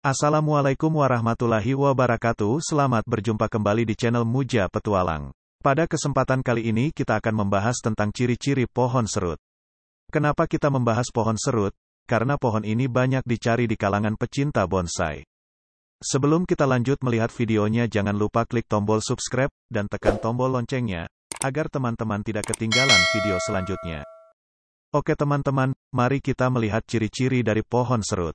Assalamualaikum warahmatullahi wabarakatuh. Selamat berjumpa kembali di channel Muja Petualang. Pada kesempatan kali ini kita akan membahas tentang ciri-ciri pohon serut. Kenapa kita membahas pohon serut? Karena pohon ini banyak dicari di kalangan pecinta bonsai. Sebelum kita lanjut melihat videonya jangan lupa klik tombol subscribe, dan tekan tombol loncengnya, agar teman-teman tidak ketinggalan video selanjutnya. Oke teman-teman, mari kita melihat ciri-ciri dari pohon serut.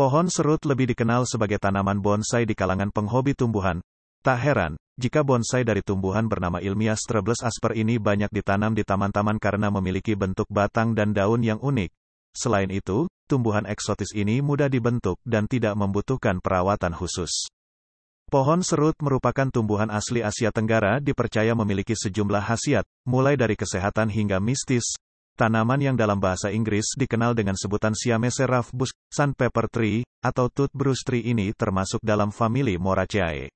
Pohon serut lebih dikenal sebagai tanaman bonsai di kalangan penghobi tumbuhan. Tak heran, jika bonsai dari tumbuhan bernama ilmiah Strebles asper ini banyak ditanam di taman-taman karena memiliki bentuk batang dan daun yang unik. Selain itu, tumbuhan eksotis ini mudah dibentuk dan tidak membutuhkan perawatan khusus. Pohon serut merupakan tumbuhan asli Asia Tenggara dipercaya memiliki sejumlah khasiat, mulai dari kesehatan hingga mistis, Tanaman yang dalam bahasa Inggris dikenal dengan sebutan Siamese sun Sunpepper Tree, atau Toothbrush Tree ini termasuk dalam famili Moraceae.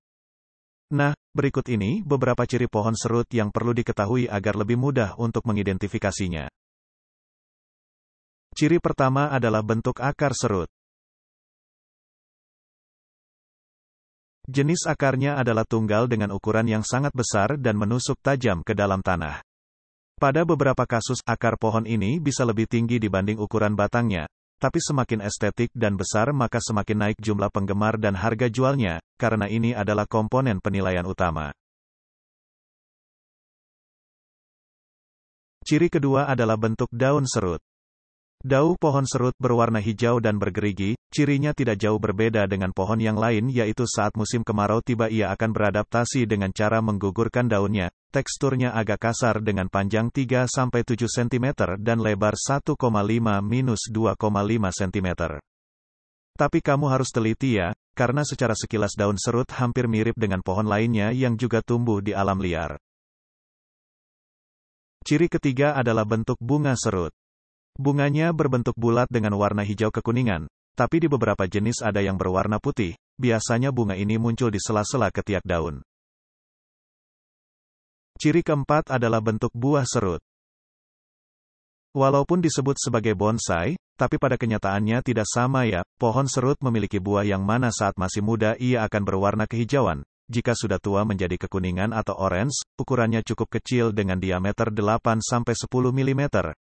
Nah, berikut ini beberapa ciri pohon serut yang perlu diketahui agar lebih mudah untuk mengidentifikasinya. Ciri pertama adalah bentuk akar serut. Jenis akarnya adalah tunggal dengan ukuran yang sangat besar dan menusuk tajam ke dalam tanah. Pada beberapa kasus, akar pohon ini bisa lebih tinggi dibanding ukuran batangnya, tapi semakin estetik dan besar maka semakin naik jumlah penggemar dan harga jualnya, karena ini adalah komponen penilaian utama. Ciri kedua adalah bentuk daun serut. Daun pohon serut berwarna hijau dan bergerigi, Cirinya tidak jauh berbeda dengan pohon yang lain yaitu saat musim kemarau tiba ia akan beradaptasi dengan cara menggugurkan daunnya. Teksturnya agak kasar dengan panjang 3-7 cm dan lebar 1,5-2,5 cm. Tapi kamu harus teliti ya, karena secara sekilas daun serut hampir mirip dengan pohon lainnya yang juga tumbuh di alam liar. Ciri ketiga adalah bentuk bunga serut. Bunganya berbentuk bulat dengan warna hijau kekuningan, tapi di beberapa jenis ada yang berwarna putih, biasanya bunga ini muncul di sela-sela ketiak daun. Ciri keempat adalah bentuk buah serut. Walaupun disebut sebagai bonsai, tapi pada kenyataannya tidak sama ya, pohon serut memiliki buah yang mana saat masih muda ia akan berwarna kehijauan, jika sudah tua menjadi kekuningan atau orange, ukurannya cukup kecil dengan diameter 8-10 mm,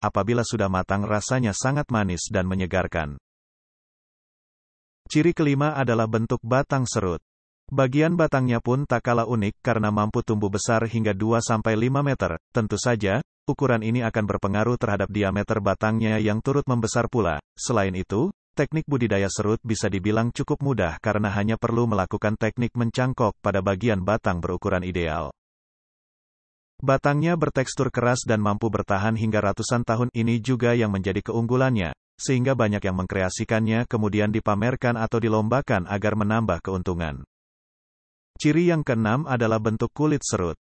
apabila sudah matang rasanya sangat manis dan menyegarkan. Ciri kelima adalah bentuk batang serut. Bagian batangnya pun tak kalah unik karena mampu tumbuh besar hingga 2-5 meter. Tentu saja, ukuran ini akan berpengaruh terhadap diameter batangnya yang turut membesar pula. Selain itu, teknik budidaya serut bisa dibilang cukup mudah karena hanya perlu melakukan teknik mencangkok pada bagian batang berukuran ideal. Batangnya bertekstur keras dan mampu bertahan hingga ratusan tahun ini juga yang menjadi keunggulannya sehingga banyak yang mengkreasikannya kemudian dipamerkan atau dilombakan agar menambah keuntungan. Ciri yang keenam adalah bentuk kulit serut.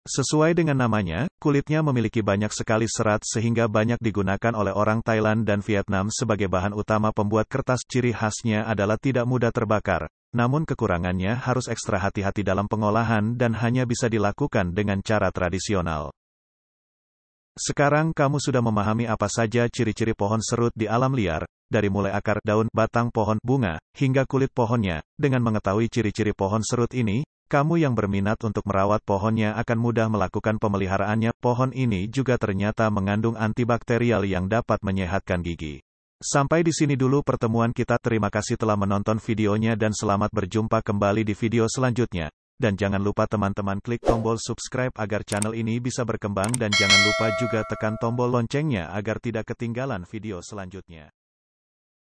Sesuai dengan namanya, kulitnya memiliki banyak sekali serat sehingga banyak digunakan oleh orang Thailand dan Vietnam sebagai bahan utama pembuat kertas. Ciri khasnya adalah tidak mudah terbakar, namun kekurangannya harus ekstra hati-hati dalam pengolahan dan hanya bisa dilakukan dengan cara tradisional. Sekarang kamu sudah memahami apa saja ciri-ciri pohon serut di alam liar, dari mulai akar, daun, batang pohon, bunga, hingga kulit pohonnya. Dengan mengetahui ciri-ciri pohon serut ini, kamu yang berminat untuk merawat pohonnya akan mudah melakukan pemeliharaannya. Pohon ini juga ternyata mengandung antibakterial yang dapat menyehatkan gigi. Sampai di sini dulu pertemuan kita. Terima kasih telah menonton videonya dan selamat berjumpa kembali di video selanjutnya dan jangan lupa teman-teman klik tombol subscribe agar channel ini bisa berkembang dan jangan lupa juga tekan tombol loncengnya agar tidak ketinggalan video selanjutnya.